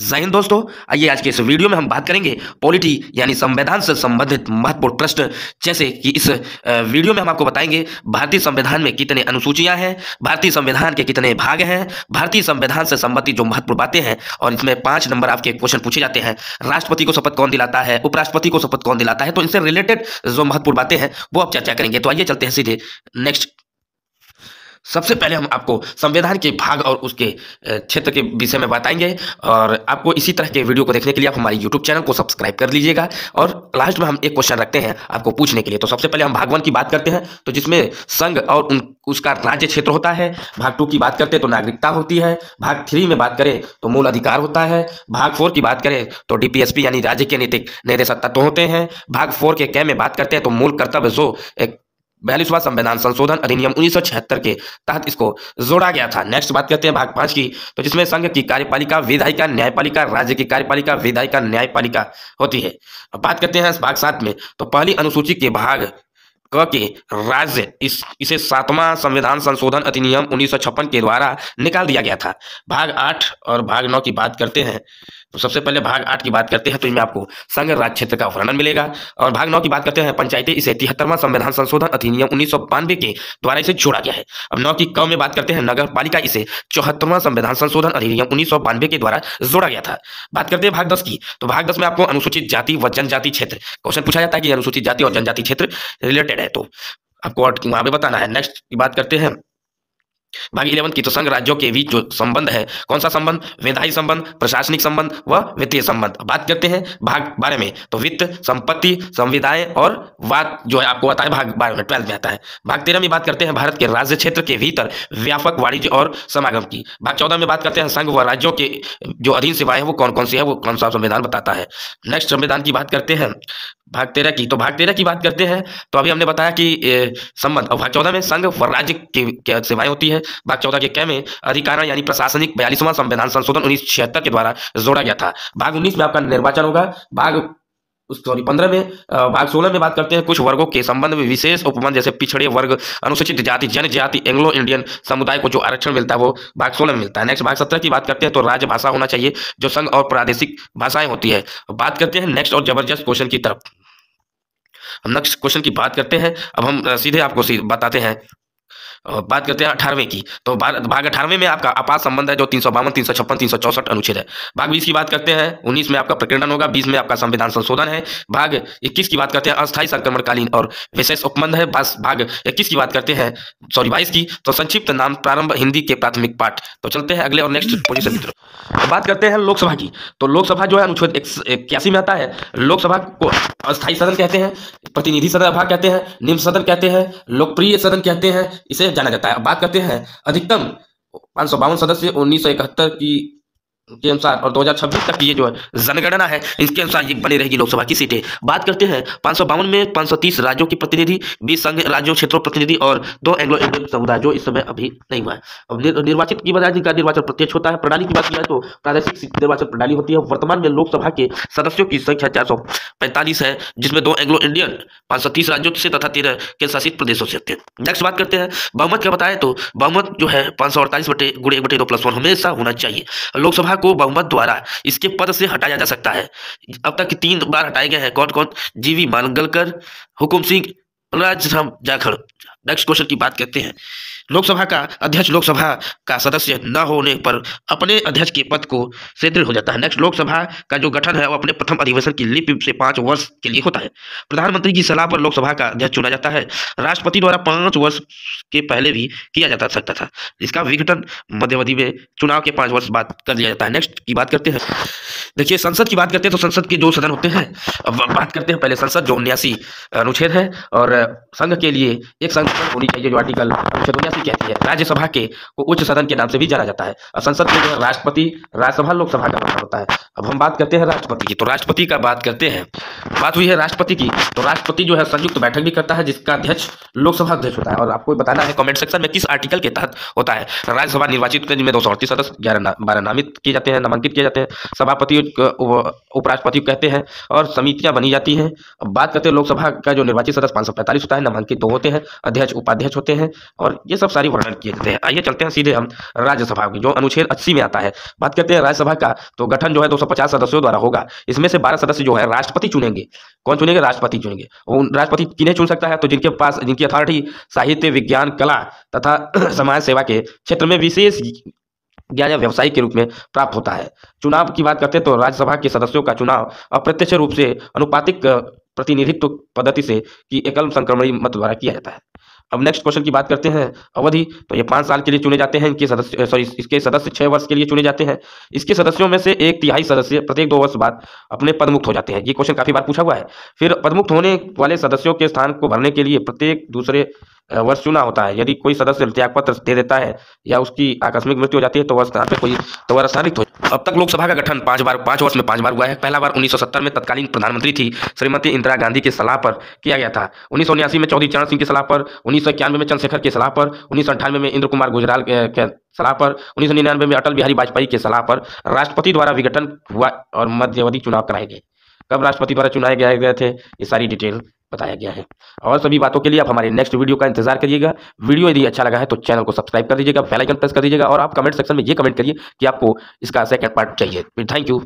जय हिंद दोस्तों आइए आज के इस वीडियो में हम बात करेंगे पॉलिटी यानी संविधान से संबंधित महत्वपूर्ण प्रश्न जैसे कि इस वीडियो में हम आपको बताएंगे भारतीय संविधान में कितने अनुसूचियां हैं भारतीय संविधान के कितने भाग हैं भारतीय संविधान से संबंधित जो महत्वपूर्ण बातें हैं और इसमें पांच नंबर आपके क्वेश्चन पूछे जाते हैं राष्ट्रपति को शपथ कौन दिलाता है उपराष्ट्रपति को शपथ कौन दिलाता है तो इनसे रिलेटेड जो महत्वपूर्ण बातें हैं वो आप चर्चा करेंगे तो आइए चलते हैं सीधे नेक्स्ट सबसे पहले हम आपको संविधान के भाग और उसके क्षेत्र के विषय में बताएंगे और आपको इसी तरह के वीडियो को देखने के लिए आप हमारे यूट्यूब चैनल को सब्सक्राइब कर लीजिएगा और लास्ट में हम एक क्वेश्चन रखते हैं आपको पूछने के लिए तो सबसे पहले हम भाग वन की बात करते हैं तो जिसमें संघ और उन उसका राज्य क्षेत्र होता है भाग टू की बात करते हैं तो नागरिकता होती है भाग थ्री में बात करें तो मूल अधिकार होता है भाग फोर की बात करें तो डीपीएसपी यानी राज्य के नीतिक निर्देशक तत्व होते हैं भाग फोर के कै में बात करते हैं तो मूल कर्तव्य जो एक बयालीसवा संविधान संशोधन अधिनियम उन्नीस के तहत इसको जोड़ा गया था नेक्स्ट बात करते हैं भाग पांच की तो जिसमें संघ की कार्यपालिका विधायिका न्यायपालिका राज्य की कार्यपालिका विधायिका न्यायपालिका होती है अब बात करते हैं भाग सात में तो पहली अनुसूची के भाग के राज्य इस इसे सातवां संविधान संशोधन अधिनियम उन्नीस के द्वारा निकाल दिया गया था भाग आठ और भाग नौ की बात करते हैं तो सबसे पहले भाग आठ की बात करते हैं तो इसमें आपको संघ राज्य क्षेत्र का वर्णन मिलेगा और भाग नौ की बात करते हैं पंचायती इसे तिहत्तरवां संविधान संशोधन अधिनियम उन्नीस के द्वारा इसे जोड़ा गया है अब नौ की क में बात करते हैं नगर पालिका इसे चौहत्तरवां संविधान संशोधन अधिनियम उन्नीस के द्वारा जोड़ा गया था बात करते हैं भाग दस की तो भाग दस में आपको अनुसूचित जाति व जनजाति क्षेत्र क्वेश्चन पूछा जाता है कि अनुसूचित जाति और जनजाति क्षेत्र रिलेटेड साइड है तो आपको वहां पर बताना है नेक्स्ट की बात करते हैं भाग इलेवन की तो संघ राज्यों के बीच जो संबंध है कौन सा संबंध वेधाई संबंध प्रशासनिक संबंध व वित्तीय संबंध बात करते हैं भाग बारे में तो वित्त संपत्ति संविधाएं और वाद जो है आपको बताया भाग बारे में ट्वेल्थ में आता है भाग तेरह में बात करते हैं भारत के राज्य क्षेत्र के भीतर व्यापक वाणिज्य और समागम की भाग चौदह में बात करते हैं संघ व राज्यों के जो अधीन सेवाएं हैं वो कौन कौन सी है वो कौन सा संविधान बताता है नेक्स्ट संविधान की बात करते हैं भाग तेरह की तो भाग तेरह की बात करते हैं तो अभी हमने बताया कि संबंध और भाग चौदह में संघ व राज्य की सेवाएं होती है भाग चौदह के कै में अधिकार यानी प्रशासनिक बयालीसवां संविधान संशोधन उन्नीस छिहत्तर के द्वारा जोड़ा गया था भाग उन्नीस में आपका निर्वाचन होगा भाग सॉरी पंद्रह में भाग सोलह में बात करते हैं कुछ वर्गों के संबंध में विशेष उपमान जैसे पिछड़े वर्ग अनुसूचित जाति जनजाति एंग्लो इंडियन समुदाय को जो आरक्षण मिलता है वो भाग सोलह में मिलता है नेक्स्ट भाग सत्रह की बात करते हैं तो राज्य भाषा होना चाहिए जो संघ और प्रादेशिक भाषाएं होती है बात करते हैं नेक्स्ट और जबरदस्त क्वेश्चन की तरफ हम नेक्स्ट क्वेश्चन की बात करते हैं अब हम सीधे आपको सीधे बताते हैं बात करते हैं अठारहवें की तो भाग अठारहवें में आपका आपात संबंध है जो तीन सौ बावन तीन सौ छप्पन तीन सौ चौसठ अनुच्छेद है भाग बीस की बात करते हैं उन्नीस में आपका प्रकरण होगा बीस में आपका संविधान संशोधन है भाग इक्कीस की बात करते हैं अस्थायी संक्रमणकालीन और विशेष उपबंध है भाग इक्कीस की बात करते हैं सॉरी बाईस की तो संक्षिप्त नाम प्रारंभ हिंदी के प्राथमिक पाठ तो चलते हैं अगले और नेक्स्ट पोजिशन मित्र तो बात करते हैं लोकसभा की तो लोकसभा जो है अनुच्छेद इक्यासी में आता है लोकसभा को अस्थायी सदन कहते हैं प्रतिनिधि सदन भाग कहते हैं निम्न सदन कहते हैं लोकप्रिय सदन कहते हैं इसे जाना जाता है अब बात करते हैं अधिकतम पांच सौ बावन सदस्य उन्नीस सौ इकहत्तर की के अनुसार और 2026 तक ये जो है जनगणना है इसके अनुसार ये बनी रहेगी लोकसभा की सीटें बात करते हैं पाँच में 530 राज्यों के प्रतिनिधि बीस संघ राज्यों क्षेत्रों प्रतिनिधि और दो एंग्लो इंडियन समुदाय जो इस समय अभी नहीं हुआ है अब निर्वाचित की बजाय जिनका निर्वाचन प्रत्यक्ष होता है प्रणाली की बात की जाए तो प्रादेशिक निर्वाचन प्रणाली होती है वर्तमान में लोकसभा के सदस्यों की संख्या चार है जिसमें दो एंग्लो इंडियन पाँच राज्यों से तथा तेरह केंद्र शासित प्रदेशों से होते हैं नेक्स्ट बात करते हैं बहुमत का बताएं तो बहुमत जो है पाँच सौ अड़तालीस बटे गुड़े बटे दो प्लस वन हमेशा होना चाहिए लोकसभा को बहुमत द्वारा इसके पद से हटाया जा सकता है अब तक तीन बार हटाए गए हैं कौन कौन G V Mangalkar Hukum Singh Raj Jakhar next question की बात करते हैं लोकसभा का अध्यक्ष लोकसभा का सदस्य न होने पर अपने अध्यक्ष के पद को सुदृढ़ हो जाता है नेक्स्ट लोकसभा का जो गठन है वो अपने प्रथम अधिवेशन की लिपि से पाँच वर्ष के लिए होता है प्रधानमंत्री की सलाह पर लोकसभा का अध्यक्ष चुना जाता है राष्ट्रपति द्वारा पाँच वर्ष के पहले भी किया जाता सकता था इसका विघटन मध्यवधि में चुनाव के पाँच वर्ष बाद कर दिया जाता है नेक्स्ट की बात करते हैं देखिए संसद की बात करते हैं तो संसद के दो सदन होते हैं अब बात करते हैं पहले संसद जो उन्यासी अनुच्छेद है और संघ के लिए एक संघ होनी चाहिए जो आर्टिकल एक सौ उन्यासी कहती है राज्यसभा के को उच्च सदन के नाम से भी जाना जाता है संसद में जो है राष्ट्रपति राज्यसभा लोकसभा का बना होता है अब हम बात करते हैं राष्ट्रपति की तो राष्ट्रपति का बात करते हैं बात हुई है राष्ट्रपति की तो राष्ट्रपति जो है संयुक्त बैठक भी करता है जिसका अध्यक्ष लोकसभा अध्यक्ष होता है और आपको बताना है कमेंट सेक्शन में किस आर्टिकल के तहत होता है राज्यसभा निर्वाचित में दो सौ अड़तीस सदस्य ग्यारह बारह नामित किए जाते हैं नामांकित किए जाते हैं सभापति उपराष्ट्रपति कहते हैं और समितियां बनी जाती हैं बात करते हैं लोकसभा का जो निर्वाचित सदस्य पाँच होता है नामांकित दो होते हैं अध्यक्ष उपाध्यक्ष होते हैं और ये सब सारी वर्णन किए जाते हैं आइए चलते हैं सीधे हम राज्यसभा की जो अनुच्छेद अस्सी में आता है बात करते हैं राज्यसभा का तो गठन जो है दो सदस्यों द्वारा होगा इसमें से बारह सदस्य जो है राष्ट्रपति चुनेंगे कौन चुनेंगे राष्ट्रपति चुनेंगे राष्ट्रपति किन्हें चुन सकता है तो जिनके पास जिनकी अथॉरिटी साहित्य विज्ञान कला तथा समाज सेवा के क्षेत्र में विशेष ज्ञान या व्यवसायी के रूप में प्राप्त होता है चुनाव की बात करते हैं तो राज्यसभा के सदस्यों का चुनाव अप्रत्यक्ष रूप से अनुपातिक प्रतिनिधित्व पद्धति से कि एकल संक्रमणी मत द्वारा किया जाता है अब नेक्स्ट क्वेश्चन की बात करते हैं अवधि तो ये पाँच साल के लिए चुने जाते हैं इनके सदस्य सॉरी इसके सदस्य छः वर्ष के लिए चुने जाते हैं इसके सदस्यों में से एक तिहाई सदस्य प्रत्येक दो वर्ष बाद अपने पदमुक्त हो जाते हैं ये क्वेश्चन काफ़ी बार पूछा हुआ है फिर पदमुक्त होने वाले सदस्यों के स्थान को भरने के लिए प्रत्येक दूसरे वर्ष चुना होता है यदि कोई सदस्य पत्र दे देता है या उसकी आकस्मिक मृत्यु हो जाती है तो वर्ष पे कोई तो वह स्थानित हो अब तक लोकसभा का गठन पांच बार पांच वर्ष में पांच बार हुआ है पहला बार 1970 में तत्कालीन प्रधानमंत्री थी श्रीमती इंदिरा गांधी के सलाह पर किया गया था उन्नीस में चौधरी चरण सिंह की सलाह पर उन्नीस में चंद्रशेखर की सलाह पर उन्नीस में इंद्र कुमार गुजराल के सलाह पर उन्नीस में अटल बिहारी वाजपेयी के सलाह पर राष्ट्रपति द्वारा विघटन हुआ और मध्यावधि चुनाव कराए गए कब राष्ट्रपति द्वारा चुनाए गए गए थे ये सारी डिटेल बताया गया है और सभी बातों के लिए आप हमारे नेक्स्ट वीडियो का इंतजार करिएगा वीडियो यदि अच्छा लगा है तो चैनल को सब्सक्राइब कर दीजिएगा बेल आइकन प्रेस कर दीजिएगा और आप कमेंट सेक्शन में ये कमेंट करिए कि आपको इसका सेकंड पार्ट चाहिए थैंक यू